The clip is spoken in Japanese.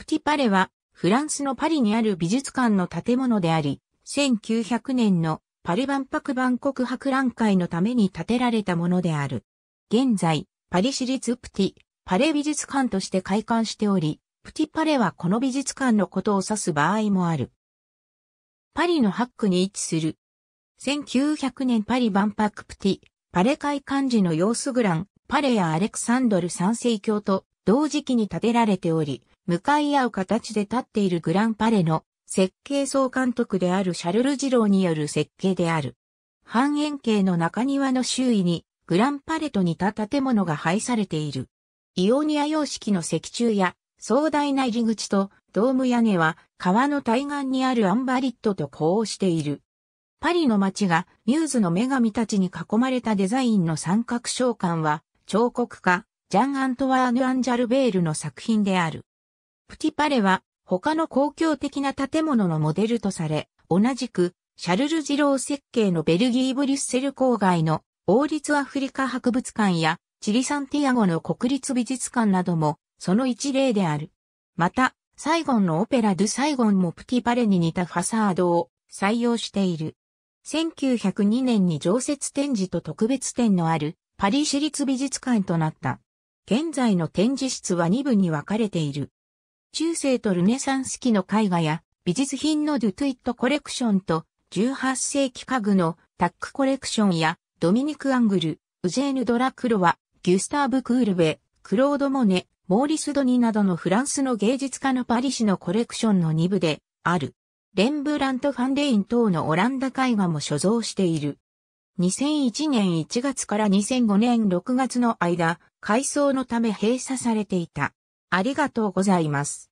プティパレは、フランスのパリにある美術館の建物であり、1900年のパリ万博万国博覧会のために建てられたものである。現在、パリ市立プティ、パレ美術館として開館しており、プティパレはこの美術館のことを指す場合もある。パリのハックに位置する。1900年パリ万博プティ、パレ会館時の様子グラン、パレやアレクサンドル三世教と同時期に建てられており、向かい合う形で立っているグランパレの設計総監督であるシャルル・ジローによる設計である。半円形の中庭の周囲にグランパレと似た建物が配されている。イオニア様式の石柱や壮大な入り口とドーム屋根は川の対岸にあるアンバリットと呼応している。パリの街がミューズの女神たちに囲まれたデザインの三角召喚は彫刻家ジャン・アントワーヌ・アンジャルベールの作品である。プティパレは他の公共的な建物のモデルとされ、同じくシャルル・ジロー設計のベルギー・ブリュッセル郊外の王立アフリカ博物館やチリ・サンティアゴの国立美術館などもその一例である。また、サイゴンのオペラ・ドゥ・サイゴンもプティパレに似たファサードを採用している。1902年に常設展示と特別展のあるパリ市立美術館となった。現在の展示室は2部に分かれている。中世とルネサンス期の絵画や美術品のドゥトゥイットコレクションと18世紀家具のタックコレクションやドミニク・アングル、ウジェーヌ・ドラクロワ、ギュスターブ・クールベ、クロード・モネ、モーリス・ドニなどのフランスの芸術家のパリ市のコレクションの2部である。レンブラント・ファンデイン等のオランダ絵画も所蔵している。2001年1月から2005年6月の間、改装のため閉鎖されていた。ありがとうございます。